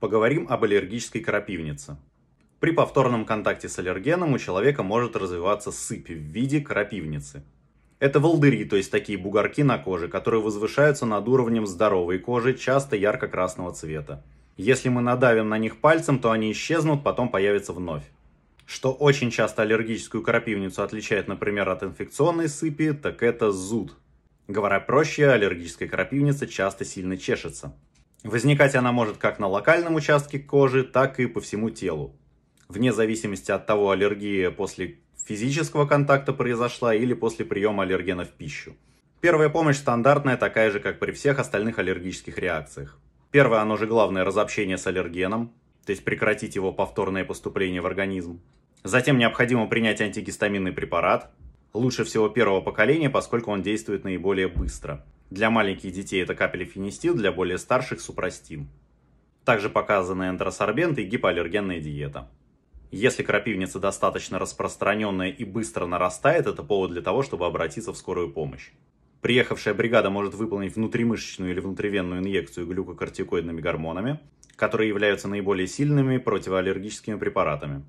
Поговорим об аллергической крапивнице. При повторном контакте с аллергеном у человека может развиваться сыпь в виде крапивницы. Это волдыри, то есть такие бугорки на коже, которые возвышаются над уровнем здоровой кожи, часто ярко-красного цвета. Если мы надавим на них пальцем, то они исчезнут, потом появятся вновь. Что очень часто аллергическую крапивницу отличает, например, от инфекционной сыпи, так это зуд. Говоря проще, аллергическая крапивница часто сильно чешется. Возникать она может как на локальном участке кожи, так и по всему телу. Вне зависимости от того, аллергия после физического контакта произошла или после приема аллергена в пищу. Первая помощь стандартная, такая же, как при всех остальных аллергических реакциях. Первое, оно же главное, разобщение с аллергеном, то есть прекратить его повторное поступление в организм. Затем необходимо принять антигистаминный препарат, лучше всего первого поколения, поскольку он действует наиболее быстро. Для маленьких детей это капель фенистил, для более старших – супрастин. Также показаны энтеросорбент и гипоаллергенная диета. Если крапивница достаточно распространенная и быстро нарастает, это повод для того, чтобы обратиться в скорую помощь. Приехавшая бригада может выполнить внутримышечную или внутривенную инъекцию глюкокортикоидными гормонами, которые являются наиболее сильными противоаллергическими препаратами.